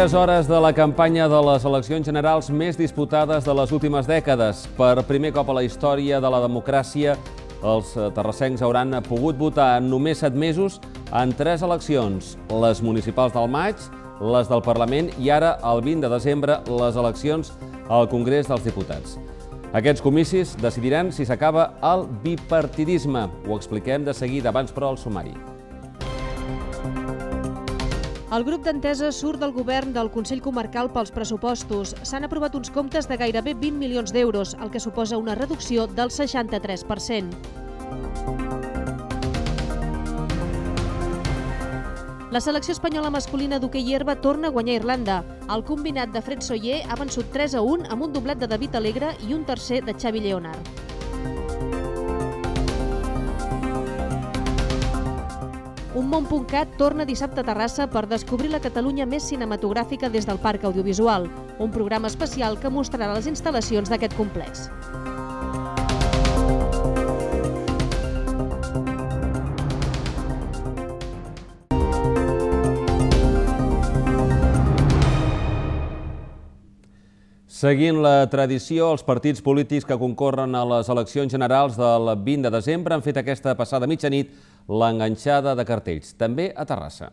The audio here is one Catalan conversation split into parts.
primeres hores de la campanya de les eleccions generals més disputades de les últimes dècades. Per primer cop a la història de la democràcia, els terrassencs hauran pogut votar en només set mesos en tres eleccions, les municipals del maig, les del Parlament i ara, el 20 de desembre, les eleccions al Congrés dels Diputats. Aquests comicis decidiran si s'acaba el bipartidisme. Ho expliquem de seguida, abans però, al sumari. El grup d'entesa surt del govern del Consell Comarcal pels pressupostos. S'han aprovat uns comptes de gairebé 20 milions d'euros, el que suposa una reducció del 63%. La selecció espanyola masculina d'hoquei herba torna a guanyar Irlanda. El combinat de Fred Soyer ha vençut 3 a 1 amb un doblet de David Alegre i un tercer de Xavi Leonard. Unmont.cat torna dissabte a Terrassa per descobrir la Catalunya més cinematogràfica des del Parc Audiovisual, un programa especial que mostrarà les instal·lacions d'aquest complex. Seguint la tradició, els partits polítics que concorren a les eleccions generals del 20 de desembre han fet aquesta passada mitjanit l'enganxada de cartells, també a Terrassa.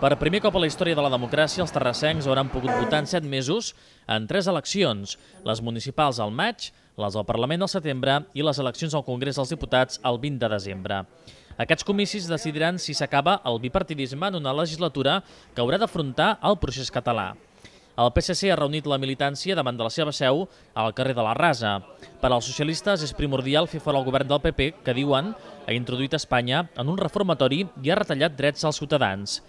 Per primer cop a la història de la democràcia, els terrassencs hauran pogut votar en set mesos en tres eleccions, les municipals al maig, les al Parlament al setembre i les eleccions al Congrés dels Diputats el 20 de desembre. Aquests comicis decidiran si s'acaba el bipartidisme en una legislatura que haurà d'afrontar el procés català. El PSC ha reunit la militància davant de la seva seu al carrer de la Rasa. Per als socialistes és primordial fer fora el govern del PP, que diuen ha introduït Espanya en un reformatori i ha retallat drets als ciutadans.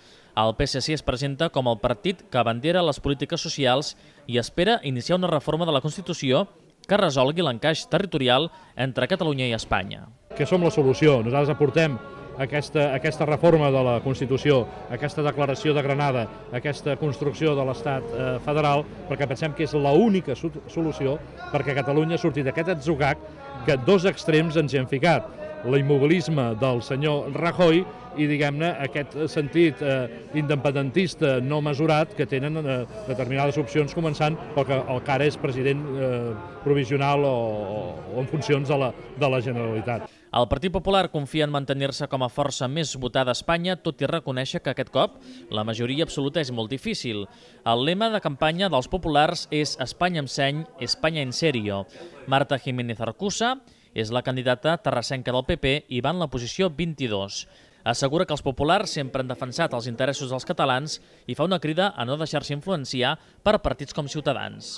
El PSC es presenta com el partit que abandera les polítiques socials i espera iniciar una reforma de la Constitució que resolgui l'encaix territorial entre Catalunya i Espanya. Que som la solució. Nosaltres aportem aquesta, aquesta reforma de la Constitució, aquesta declaració de Granada, aquesta construcció de l'Estat eh, federal, perquè pensem que és l'única solució perquè Catalunya ha sortit d'aquest atzugac que dos extrems ens hi han ficat l'immobilisme del senyor Rajoy i, diguem-ne, aquest sentit eh, independentista no mesurat que tenen eh, determinades opcions començant que el que ara és president eh, provisional o, o en funcions de la, de la Generalitat. El Partit Popular confia en mantenir-se com a força més votada a Espanya, tot i reconèixer que aquest cop la majoria absoluta és molt difícil. El lema de campanya dels populars és Espanya amb seny, Espanya en serio. Marta Jiménez Arcusa és la candidata terrassenca del PP i va en la posició 22. Assegura que els populars sempre han defensat els interessos dels catalans i fa una crida a no deixar-se influenciar per partits com Ciutadans.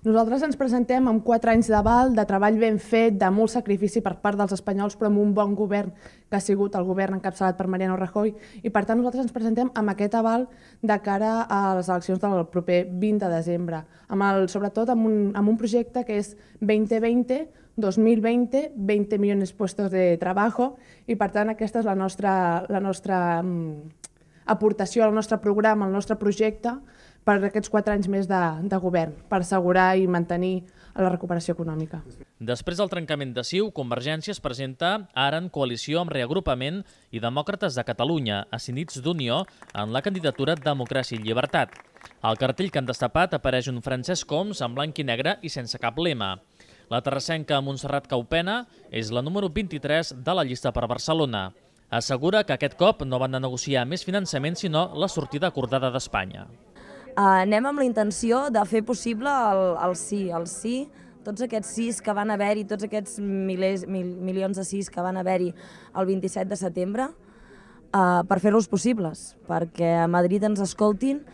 Nosaltres ens presentem amb quatre anys d'aval, de treball ben fet, de molt sacrifici per part dels espanyols, però amb un bon govern que ha sigut el govern encapçalat per Mariano Rajoy. I per tant, nosaltres ens presentem amb aquest aval de cara a les eleccions del proper 20 de desembre, amb el, sobretot amb un, amb un projecte que és 2020, 2020, 20 milions de puestos de treball, i per tant aquesta és la nostra, la nostra mm, aportació al nostre programa, al nostre projecte, per aquests quatre anys més de, de govern, per assegurar i mantenir la recuperació econòmica. Després del trencament de CiU, Convergència es presenta ara en coalició amb Reagrupament i Demòcrates de Catalunya, ascendits d'Unió, en la candidatura Democràcia i Llibertat. Al cartell que han destapat apareix un Francesc Coms en blanc i negre i sense cap lema. La terrassenca Montserrat Caupena és la número 23 de la llista per Barcelona. Assegura que aquest cop no van de negociar més finançament sinó la sortida acordada d'Espanya. Uh, anem amb la intenció de fer possible el, el sí, el sí, tots aquests sis que van haver-hi, tots aquests milers, mil, milions de sis que van haver-hi el 27 de setembre, uh, per fer-los possibles, perquè a Madrid ens escoltin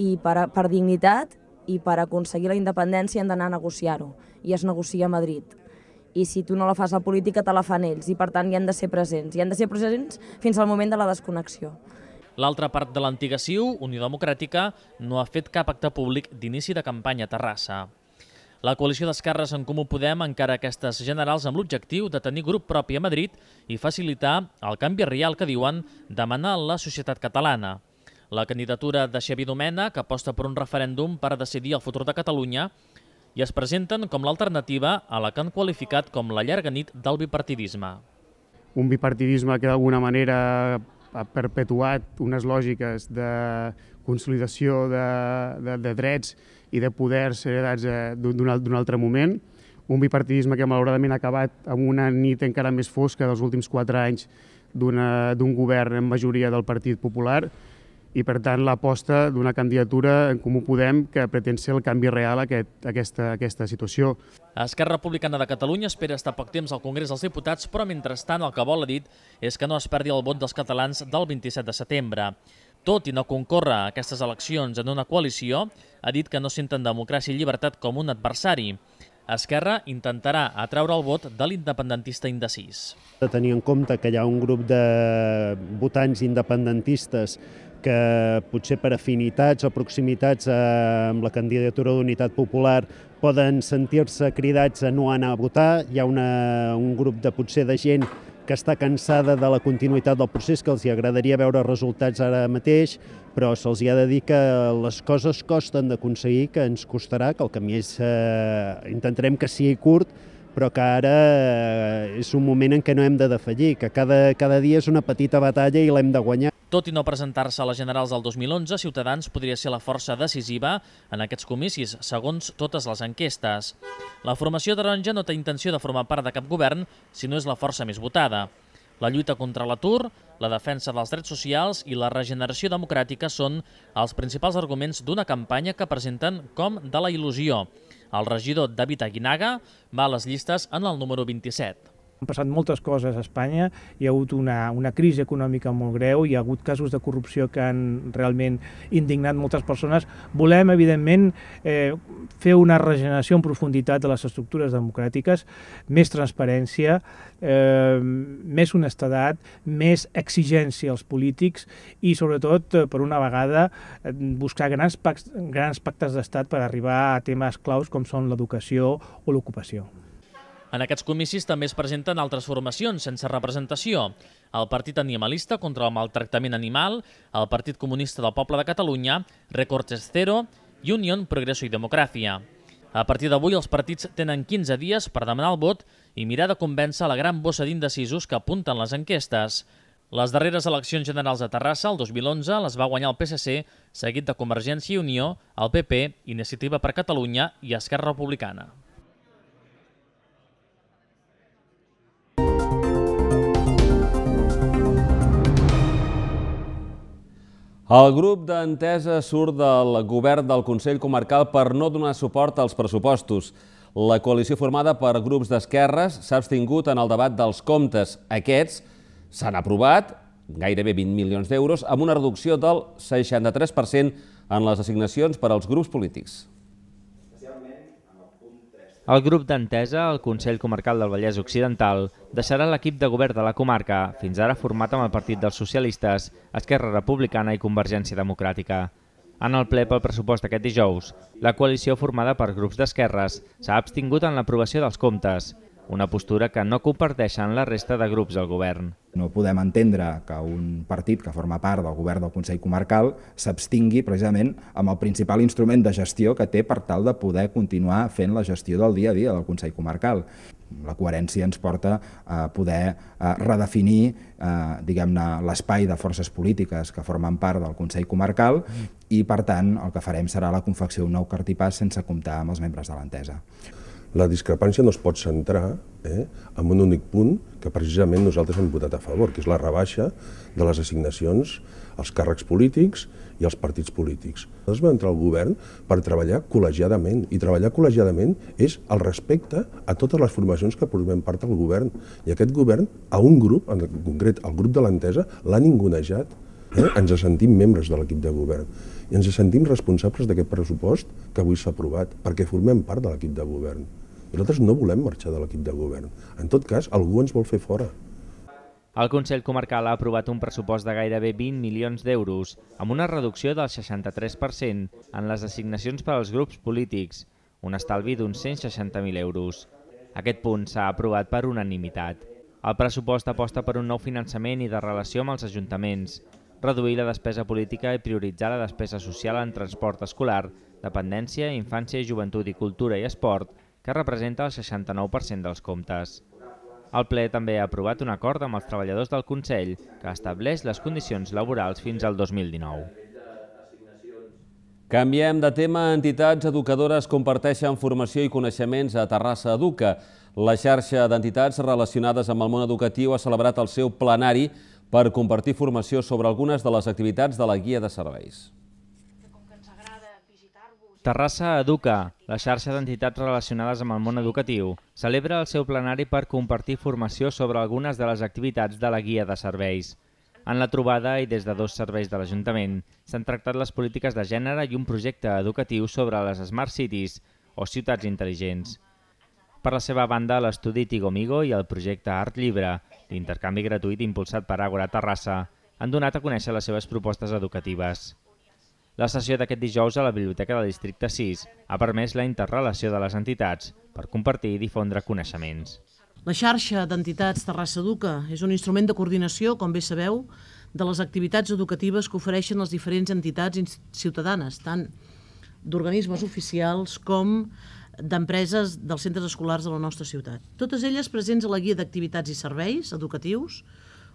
i per, per dignitat i per aconseguir la independència hem d'anar a negociar-ho, i es negocia a Madrid. I si tu no la fas la política, te la fan ells, i per tant hi han de ser presents. Hi han de ser presents fins al moment de la desconnexió. L'altra part de l'antiga CiU, Unió Democràtica, no ha fet cap acte públic d'inici de campanya a Terrassa. La coalició d'Esquerres en Comú Podem encara aquestes generals amb l'objectiu de tenir grup propi a Madrid i facilitar el canvi real que diuen demanar la societat catalana. La candidatura de Xavi Domena, que aposta per un referèndum per decidir el futur de Catalunya, i es presenten com l'alternativa a la que han qualificat com la llarga nit del bipartidisme. Un bipartidisme que d'alguna manera ha perpetuat unes lògiques de consolidació de, de, de drets i de poders heredats eh, d'un altre moment, un bipartidisme que malauradament ha acabat amb una nit encara més fosca dels últims quatre anys d'un govern en majoria del Partit Popular, i, per tant, l'aposta d'una candidatura en Comú Podem que pretén ser el canvi real a, aquest, aquesta, aquesta situació. Esquerra Republicana de Catalunya espera estar poc temps al Congrés dels Diputats, però mentrestant el que vol, ha dit, és que no es perdi el vot dels catalans del 27 de setembre. Tot i no concórrer a aquestes eleccions en una coalició, ha dit que no senten democràcia i llibertat com un adversari. Esquerra intentarà atraure el vot de l'independentista indecís. De tenir en compte que hi ha un grup de votants independentistes que potser per afinitats o proximitats amb la candidatura d'Unitat Popular poden sentir-se cridats a no anar a votar. Hi ha una, un grup de potser de gent que està cansada de la continuïtat del procés, que els hi agradaria veure resultats ara mateix, però se'ls ha de dir que les coses costen d'aconseguir, que ens costarà, que el camí és... Eh, intentarem que sigui curt, però que ara eh, és un moment en què no hem de defallir, que cada, cada dia és una petita batalla i l'hem de guanyar. Tot i no presentar-se a les generals del 2011, Ciutadans podria ser la força decisiva en aquests comicis, segons totes les enquestes. La formació taronja no té intenció de formar part de cap govern si no és la força més votada. La lluita contra l'atur, la defensa dels drets socials i la regeneració democràtica són els principals arguments d'una campanya que presenten com de la il·lusió. El regidor David Aguinaga va a les llistes en el número 27. Han passat moltes coses a Espanya, hi ha hagut una, una crisi econòmica molt greu, hi ha hagut casos de corrupció que han realment indignat moltes persones. Volem, evidentment, eh, fer una regeneració en profunditat de les estructures democràtiques, més transparència, eh, més honestedat, més exigència als polítics i, sobretot, eh, per una vegada, eh, buscar grans, pacts, grans pactes d'estat per arribar a temes claus com són l'educació o l'ocupació. En aquests comicis també es presenten altres formacions sense representació. El Partit Animalista contra el Maltractament Animal, el Partit Comunista del Poble de Catalunya, Recortes i Unión Progreso i Democràcia. A partir d'avui, els partits tenen 15 dies per demanar el vot i mirar de convèncer la gran bossa d'indecisos que apunten les enquestes. Les darreres eleccions generals a Terrassa, el 2011, les va guanyar el PSC, seguit de Convergència i Unió, el PP, Iniciativa per Catalunya i Esquerra Republicana. El grup d'entesa surt del govern del Consell Comarcal per no donar suport als pressupostos. La coalició formada per grups d'esquerres s'ha abstingut en el debat dels comptes. Aquests s'han aprovat, gairebé 20 milions d'euros, amb una reducció del 63% en les assignacions per als grups polítics. El grup d'entesa al Consell Comarcal del Vallès Occidental deixarà l'equip de govern de la comarca, fins ara format amb el Partit dels Socialistes, Esquerra Republicana i Convergència Democràtica. En el ple pel pressupost d'aquest dijous, la coalició formada per grups d'esquerres s'ha abstingut en l'aprovació dels comptes, una postura que no comparteixen la resta de grups del govern. No podem entendre que un partit que forma part del govern del Consell Comarcal s'abstingui precisament amb el principal instrument de gestió que té per tal de poder continuar fent la gestió del dia a dia del Consell Comarcal. La coherència ens porta a poder redefinir eh, diguem-ne l'espai de forces polítiques que formen part del Consell Comarcal i, per tant, el que farem serà la confecció d'un nou cartipàs sense comptar amb els membres de l'entesa la discrepància no es pot centrar eh, en un únic punt que precisament nosaltres hem votat a favor, que és la rebaixa de les assignacions als càrrecs polítics i als partits polítics. Nosaltres vam entrar al govern per treballar col·legiadament, i treballar col·legiadament és el respecte a totes les formacions que formem part del govern. I aquest govern, a un grup, en concret el grup de l'entesa, l'ha ningunejat. Eh? Ens sentim membres de l'equip de govern i ens sentim responsables d'aquest pressupost que avui s'ha aprovat, perquè formem part de l'equip de govern. Nosaltres no volem marxar de l'equip de govern. En tot cas, algú ens vol fer fora. El Consell Comarcal ha aprovat un pressupost de gairebé 20 milions d'euros, amb una reducció del 63% en les assignacions per als grups polítics, un estalvi d'uns 160.000 euros. Aquest punt s'ha aprovat per unanimitat. El pressupost aposta per un nou finançament i de relació amb els ajuntaments, reduir la despesa política i prioritzar la despesa social en transport escolar, dependència, infància i joventut i cultura i esport, que representa el 69% dels comptes. El ple també ha aprovat un acord amb els treballadors del Consell que estableix les condicions laborals fins al 2019. Canviem de tema. Entitats educadores comparteixen formació i coneixements a Terrassa Educa. La xarxa d'entitats relacionades amb el món educatiu ha celebrat el seu plenari per compartir formació sobre algunes de les activitats de la guia de serveis. Terrassa Educa, la xarxa d'entitats relacionades amb el món educatiu, celebra el seu plenari per compartir formació sobre algunes de les activitats de la guia de serveis. En la trobada i des de dos serveis de l'Ajuntament s'han tractat les polítiques de gènere i un projecte educatiu sobre les Smart Cities o ciutats intel·ligents. Per la seva banda, l'estudi Tigomigo i el projecte Art Llibre, l'intercanvi gratuït impulsat per Agora Terrassa, han donat a conèixer les seves propostes educatives. La sessió d'aquest dijous a la Biblioteca del Districte 6 ha permès la interrelació de les entitats per compartir i difondre coneixements. La xarxa d'entitats Terrassa Educa és un instrument de coordinació, com bé sabeu, de les activitats educatives que ofereixen les diferents entitats ciutadanes, tant d'organismes oficials com d'empreses dels centres escolars de la nostra ciutat. Totes elles presents a la guia d'activitats i serveis educatius,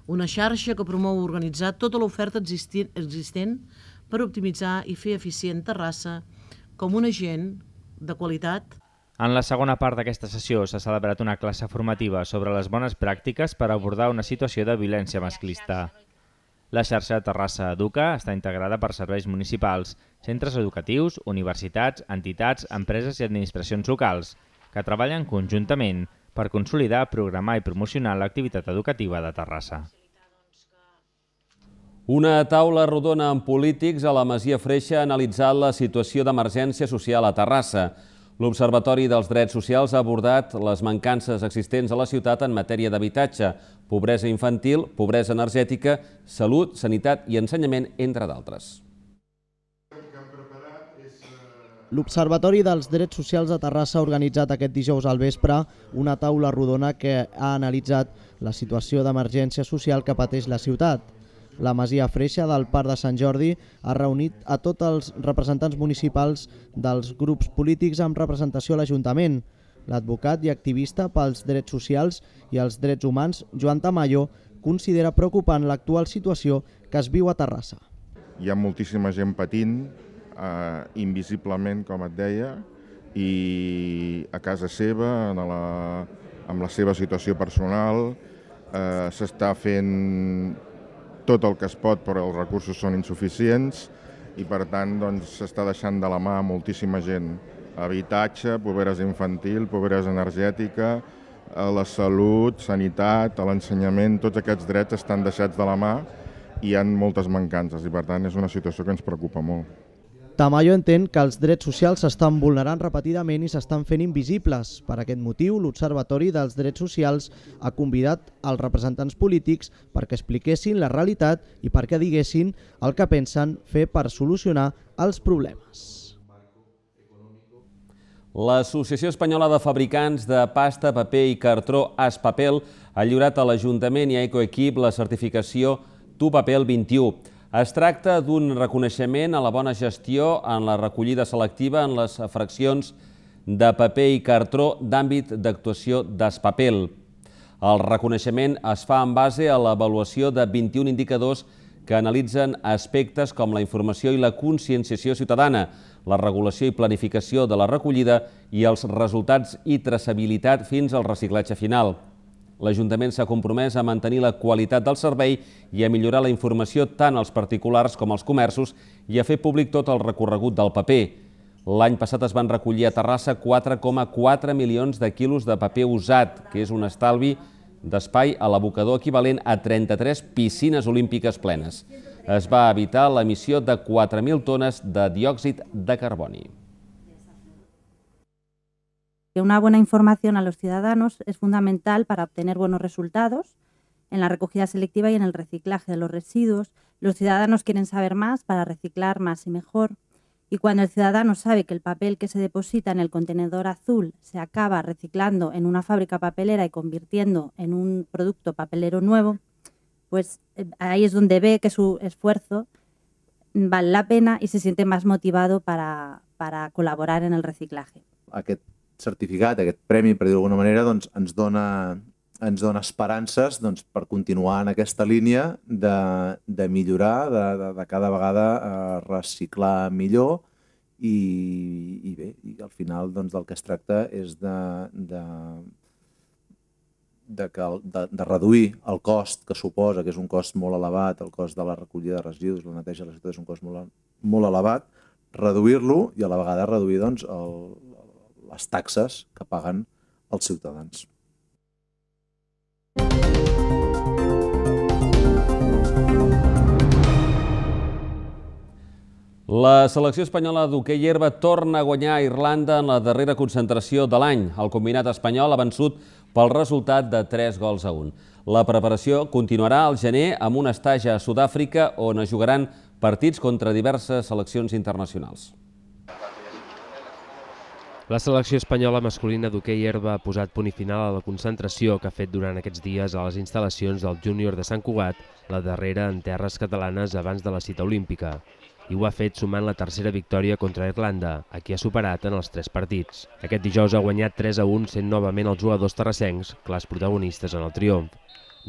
una xarxa que promou organitzar tota l'oferta existent, existent per optimitzar i fer eficient Terrassa com un agent de qualitat en la segona part d'aquesta sessió s'ha celebrat una classe formativa sobre les bones pràctiques per abordar una situació de violència masclista. La xarxa Terrassa Educa està integrada per serveis municipals, centres educatius, universitats, entitats, empreses i administracions locals, que treballen conjuntament per consolidar, programar i promocionar l'activitat educativa de Terrassa. Una taula rodona amb polítics a la Masia Freixa ha analitzat la situació d'emergència social a Terrassa. L'Observatori dels Drets Socials ha abordat les mancances existents a la ciutat en matèria d'habitatge, pobresa infantil, pobresa energètica, salut, sanitat i ensenyament, entre d'altres. L'Observatori dels Drets Socials de Terrassa ha organitzat aquest dijous al vespre una taula rodona que ha analitzat la situació d'emergència social que pateix la ciutat. La Masia Freixa del Parc de Sant Jordi ha reunit a tots els representants municipals dels grups polítics amb representació a l'Ajuntament. L'advocat i activista pels drets socials i els drets humans, Joan Tamayo, considera preocupant l'actual situació que es viu a Terrassa. Hi ha moltíssima gent patint, eh, invisiblement, com et deia, i a casa seva, en la, amb la seva situació personal, eh, s'està fent tot el que es pot, però els recursos són insuficients i per tant doncs, s'està doncs, deixant de la mà moltíssima gent. Habitatge, pobresa infantil, pobresa energètica, a eh, la salut, sanitat, a l'ensenyament, tots aquests drets estan deixats de la mà i hi ha moltes mancances i per tant és una situació que ens preocupa molt. Tamayo entén que els drets socials s'estan vulnerant repetidament i s'estan fent invisibles. Per aquest motiu, l'Observatori dels Drets Socials ha convidat els representants polítics perquè expliquessin la realitat i perquè diguessin el que pensen fer per solucionar els problemes. L'Associació Espanyola de Fabricants de Pasta, Paper i Cartró Aspapel ha lliurat a l'Ajuntament i a Ecoequip la certificació Tu Papel 21. Es tracta d'un reconeixement a la bona gestió en la recollida selectiva en les fraccions de paper i cartró d'àmbit d'actuació d'Espapel. El reconeixement es fa en base a l'avaluació de 21 indicadors que analitzen aspectes com la informació i la conscienciació ciutadana, la regulació i planificació de la recollida i els resultats i traçabilitat fins al reciclatge final l'Ajuntament s'ha compromès a mantenir la qualitat del servei i a millorar la informació tant als particulars com als comerços i a fer públic tot el recorregut del paper. L'any passat es van recollir a Terrassa 4,4 milions de quilos de paper usat, que és un estalvi d'espai a l'abocador equivalent a 33 piscines olímpiques plenes. Es va evitar l'emissió de 4.000 tones de diòxid de carboni. una buena información a los ciudadanos es fundamental para obtener buenos resultados en la recogida selectiva y en el reciclaje de los residuos. Los ciudadanos quieren saber más para reciclar más y mejor. Y cuando el ciudadano sabe que el papel que se deposita en el contenedor azul se acaba reciclando en una fábrica papelera y convirtiendo en un producto papelero nuevo, pues eh, ahí es donde ve que su esfuerzo vale la pena y se siente más motivado para, colaborar en el reciclaje. certificat, aquest premi, per dir d'alguna manera, doncs, ens, dona, ens dona esperances doncs, per continuar en aquesta línia de, de millorar, de, de, de cada vegada eh, reciclar millor i, i bé, i al final doncs, del que es tracta és de, de, de, que, de, de reduir el cost que suposa, que és un cost molt elevat, el cost de la recollida de residus, la neteja de la ciutat és un cost molt, molt elevat, reduir-lo i a la vegada reduir doncs, el, les taxes que paguen els ciutadans. La selecció espanyola d'hoquei herba torna a guanyar a Irlanda en la darrera concentració de l'any. El combinat espanyol ha vençut pel resultat de 3 gols a 1. La preparació continuarà al gener amb un estatge a Sud-àfrica on es jugaran partits contra diverses seleccions internacionals. La selecció espanyola masculina d'hoquei herba ha posat punt i final a la concentració que ha fet durant aquests dies a les instal·lacions del júnior de Sant Cugat, la darrera en terres catalanes abans de la cita olímpica. I ho ha fet sumant la tercera victòria contra Irlanda, a qui ha superat en els tres partits. Aquest dijous ha guanyat 3 a 1 sent novament els jugadors terrassencs, clars protagonistes en el triomf.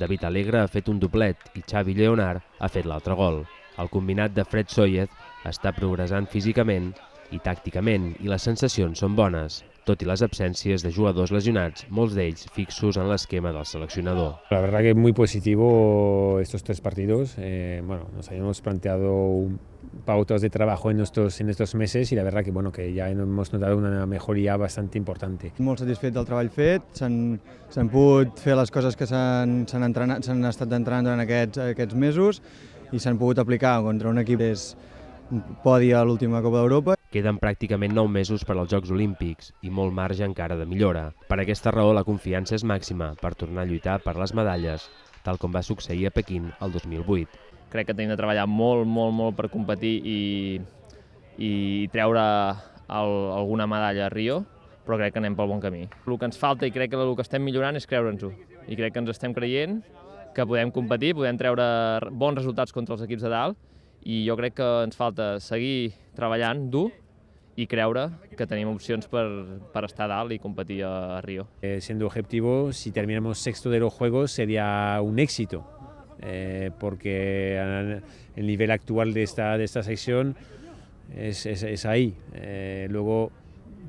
David Alegre ha fet un doblet i Xavi Leonard ha fet l'altre gol. El combinat de Fred Soyez està progressant físicament i tàcticament, i les sensacions són bones, tot i les absències de jugadors lesionats, molts d'ells fixos en l'esquema del seleccionador. La verdad que es muy positivo estos tres partidos. Eh, bueno, nos habíamos planteado pautas de trabajo en estos, en estos meses y la verdad que, bueno, que ya hemos notado una mejoría bastante importante. Molt satisfet del treball fet, s'han pogut fer les coses que s'han estat entrenant durant aquests, aquests mesos i s'han pogut aplicar contra un equip que és podi a l'última Copa d'Europa Queden pràcticament 9 mesos per als Jocs Olímpics i molt marge encara de millora. Per aquesta raó, la confiança és màxima per tornar a lluitar per les medalles, tal com va succeir a Pequín el 2008. Crec que tenim de treballar molt, molt, molt per competir i, i treure el, alguna medalla a Rio, però crec que anem pel bon camí. El que ens falta i crec que el que estem millorant és creure'ns-ho. I crec que ens estem creient que podem competir, podem treure bons resultats contra els equips de dalt i jo crec que ens falta seguir treballant dur y ahora que tenemos opciones para, estar y competir a Río. Eh, siendo objetivo, si terminamos sexto de los Juegos sería un éxito, eh, porque el, nivel actual de esta, de esta sección es, ahí. Eh, luego,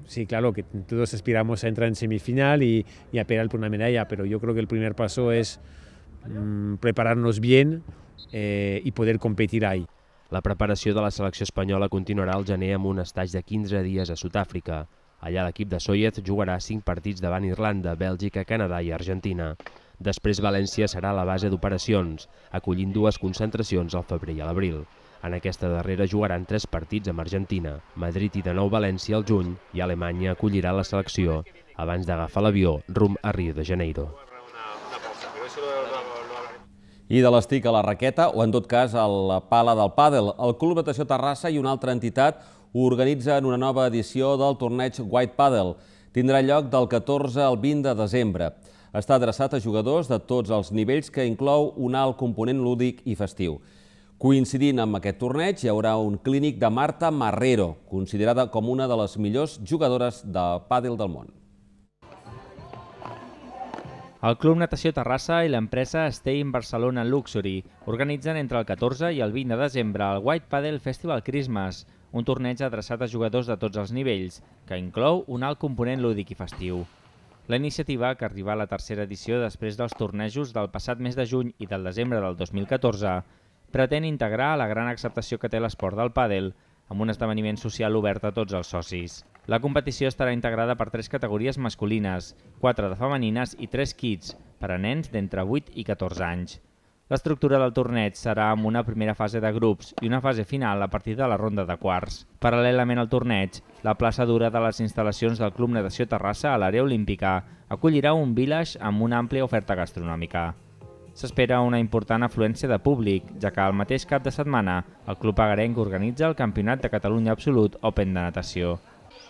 sí, claro, que todos aspiramos a entrar en semifinal y, a pelear por una medalla, pero yo creo que el primer paso es mm, prepararnos bien y poder competir ahí. La preparació de la selecció espanyola continuarà al gener amb un estatge de 15 dies a Sud-àfrica. Allà l'equip de Soyez jugarà 5 partits davant Irlanda, Bèlgica, Canadà i Argentina. Després València serà la base d'operacions, acollint dues concentracions al febrer i a l'abril. En aquesta darrera jugaran 3 partits amb Argentina, Madrid i de nou València al juny i Alemanya acollirà la selecció abans d'agafar l'avió rumb a Rio de Janeiro i de l'estic a la raqueta o, en tot cas, a la pala del pàdel. El Club Natació Terrassa i una altra entitat organitzen una nova edició del torneig White Paddle. Tindrà lloc del 14 al 20 de desembre. Està adreçat a jugadors de tots els nivells que inclou un alt component lúdic i festiu. Coincidint amb aquest torneig hi haurà un clínic de Marta Marrero, considerada com una de les millors jugadores de pàdel del món. El Club Natació Terrassa i l'empresa Stay in Barcelona Luxury organitzen entre el 14 i el 20 de desembre el White Paddle Festival Christmas, un torneig adreçat a jugadors de tots els nivells, que inclou un alt component lúdic i festiu. La iniciativa, que arriba a la tercera edició després dels tornejos del passat mes de juny i del desembre del 2014, pretén integrar la gran acceptació que té l'esport del pàdel amb un esdeveniment social obert a tots els socis. La competició estarà integrada per tres categories masculines, quatre de femenines i tres kits per a nens d'entre 8 i 14 anys. L'estructura del torneig serà amb una primera fase de grups i una fase final a partir de la ronda de quarts. Paral·lelament al torneig, la plaça dura de les instal·lacions del Club Natació Terrassa a l'àrea olímpica acollirà un village amb una àmplia oferta gastronòmica. S'espera una important afluència de públic, ja que al mateix cap de setmana el Club Agarenc organitza el Campionat de Catalunya Absolut Open de Natació.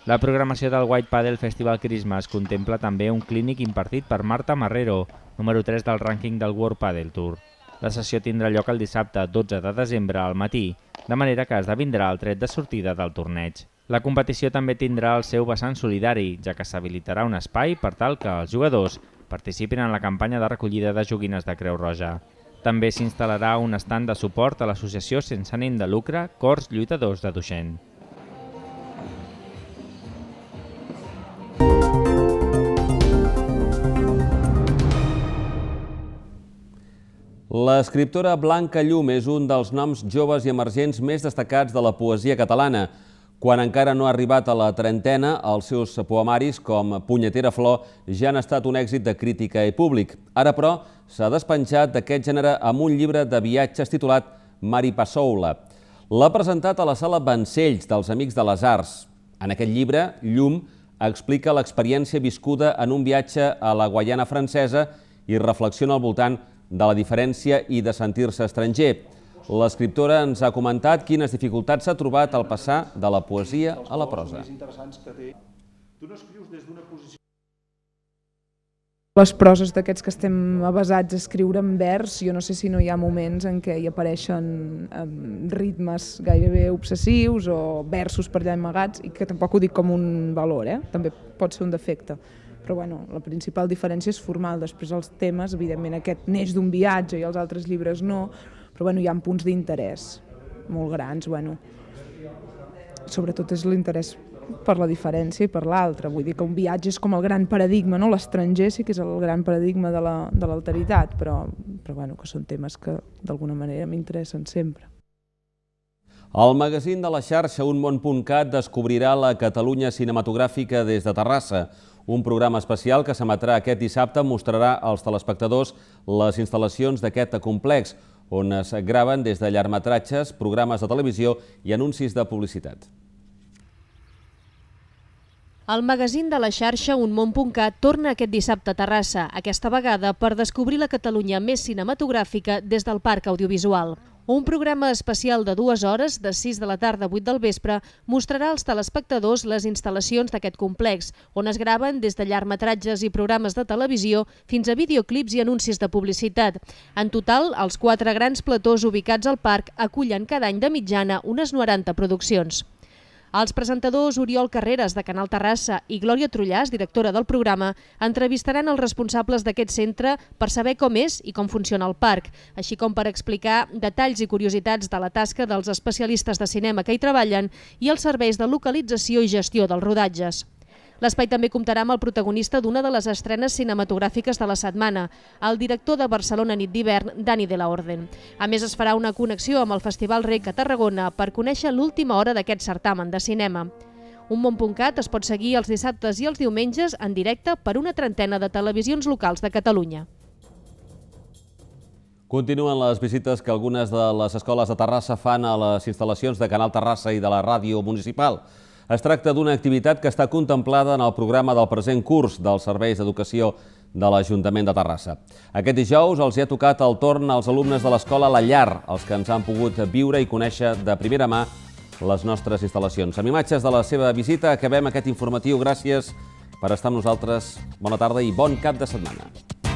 La programació del White Paddle Festival Christmas contempla també un clínic impartit per Marta Marrero, número 3 del rànquing del World Paddle Tour. La sessió tindrà lloc el dissabte 12 de desembre al matí, de manera que esdevindrà el tret de sortida del torneig. La competició també tindrà el seu vessant solidari, ja que s'habilitarà un espai per tal que els jugadors participin en la campanya de recollida de joguines de Creu Roja. També s'instal·larà un estand de suport a l'associació sense ànim de lucre Cors Lluitadors de Duixent. L'escriptora Blanca Llum és un dels noms joves i emergents més destacats de la poesia catalana. Quan encara no ha arribat a la trentena, els seus poemaris com Punyetera Flor ja han estat un èxit de crítica i públic. Ara, però, s'ha despenjat d'aquest gènere amb un llibre de viatges titulat Mari Passoula. L'ha presentat a la sala Vancells dels Amics de les Arts. En aquest llibre, Llum explica l'experiència viscuda en un viatge a la Guaiana francesa i reflexiona al voltant de de la diferència i de sentir-se estranger. L'escriptora ens ha comentat quines dificultats s'ha trobat al passar de la poesia a la prosa. Les proses d'aquests que estem avasats a escriure en vers, jo no sé si no hi ha moments en què hi apareixen ritmes gairebé obsessius o versos per allà amagats, i que tampoc ho dic com un valor, eh? també pot ser un defecte però bueno, la principal diferència és formal. Després els temes, evidentment aquest neix d'un viatge i els altres llibres no, però bueno, hi ha punts d'interès molt grans, bueno. Sobretot és l'interès per la diferència i per l'altra. Vull dir que un viatge és com el gran paradigma, no? l'estranger sí que és el gran paradigma de l'alteritat, la, de però, però bueno, que són temes que d'alguna manera m'interessen sempre. El magazín de la xarxa Unmon.cat descobrirà la Catalunya cinematogràfica des de Terrassa, un programa especial que s'emetrà aquest dissabte mostrarà als telespectadors les instal·lacions d'aquest complex, on es graven des de llargmetratges, programes de televisió i anuncis de publicitat. El magazín de la xarxa Unmont.cat torna aquest dissabte a Terrassa, aquesta vegada per descobrir la Catalunya més cinematogràfica des del Parc Audiovisual. Un programa especial de dues hores, de 6 de la tarda a 8 del vespre, mostrarà als telespectadors les instal·lacions d'aquest complex, on es graven des de llargmetratges i programes de televisió fins a videoclips i anuncis de publicitat. En total, els quatre grans platós ubicats al parc acullen cada any de mitjana unes 90 produccions. Els presentadors Oriol Carreras, de Canal Terrassa, i Glòria Trullàs, directora del programa, entrevistaran els responsables d'aquest centre per saber com és i com funciona el parc, així com per explicar detalls i curiositats de la tasca dels especialistes de cinema que hi treballen i els serveis de localització i gestió dels rodatges. L'espai també comptarà amb el protagonista d'una de les estrenes cinematogràfiques de la setmana, el director de Barcelona nit d'hivern, Dani de la Orden. A més, es farà una connexió amb el Festival Rec a Tarragona per conèixer l'última hora d'aquest certamen de cinema. Un món.cat es pot seguir els dissabtes i els diumenges en directe per una trentena de televisions locals de Catalunya. Continuen les visites que algunes de les escoles de Terrassa fan a les instal·lacions de Canal Terrassa i de la ràdio municipal. Es tracta d'una activitat que està contemplada en el programa del present curs dels serveis d'educació de l'Ajuntament de Terrassa. Aquest dijous els hi ha tocat el torn als alumnes de l'escola La Llar, els que ens han pogut viure i conèixer de primera mà les nostres instal·lacions. Amb imatges de la seva visita acabem aquest informatiu. Gràcies per estar amb nosaltres. Bona tarda i bon cap de setmana.